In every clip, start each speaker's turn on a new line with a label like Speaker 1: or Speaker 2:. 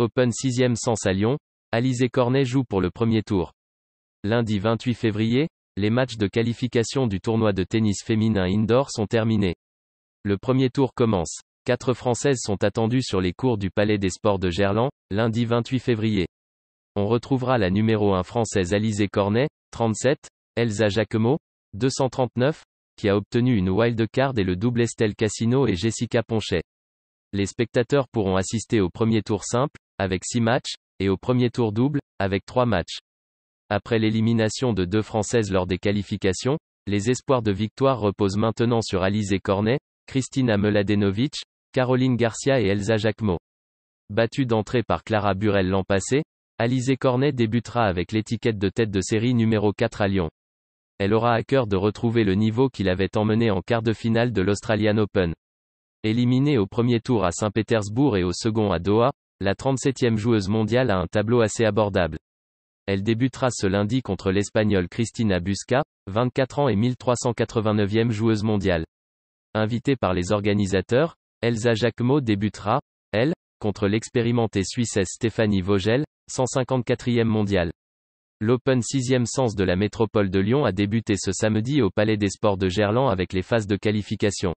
Speaker 1: Open 6e sens à Lyon, Alizé Cornet joue pour le premier tour. Lundi 28 février, les matchs de qualification du tournoi de tennis féminin indoor sont terminés. Le premier tour commence. Quatre Françaises sont attendues sur les cours du Palais des Sports de Gerland, lundi 28 février. On retrouvera la numéro 1 française Alizé Cornet, 37, Elsa Jacquemot, 239, qui a obtenu une wild card et le double Estelle Cassino et Jessica Ponchet. Les spectateurs pourront assister au premier tour simple, avec 6 matchs, et au premier tour double, avec 3 matchs. Après l'élimination de deux Françaises lors des qualifications, les espoirs de victoire reposent maintenant sur Alizé Cornet, Christina Meladenovic, Caroline Garcia et Elsa Jacquemot. Battue d'entrée par Clara Burel l'an passé, Alizé Cornet débutera avec l'étiquette de tête de série numéro 4 à Lyon. Elle aura à cœur de retrouver le niveau qu'il avait emmené en quart de finale de l'Australian Open. Éliminée au premier tour à Saint-Pétersbourg et au second à Doha, la 37e joueuse mondiale a un tableau assez abordable. Elle débutera ce lundi contre l'Espagnole Cristina Busca, 24 ans et 1389e joueuse mondiale. Invitée par les organisateurs, Elsa Jacquemot débutera, elle, contre l'expérimentée Suissesse Stéphanie Vogel, 154e mondiale. L'Open 6e sens de la métropole de Lyon a débuté ce samedi au Palais des Sports de Gerland avec les phases de qualification.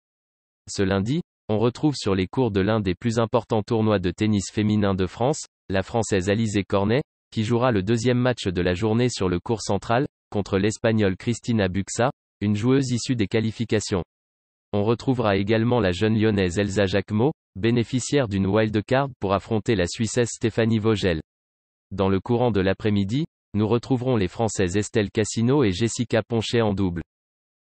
Speaker 1: Ce lundi, on retrouve sur les cours de l'un des plus importants tournois de tennis féminin de France, la Française Alizée Cornet, qui jouera le deuxième match de la journée sur le cours central, contre l'Espagnole Cristina Buxa, une joueuse issue des qualifications. On retrouvera également la jeune lyonnaise Elsa Jacquemot, bénéficiaire d'une card pour affronter la Suissesse Stéphanie Vogel. Dans le courant de l'après-midi, nous retrouverons les Françaises Estelle Cassino et Jessica Ponchet en double.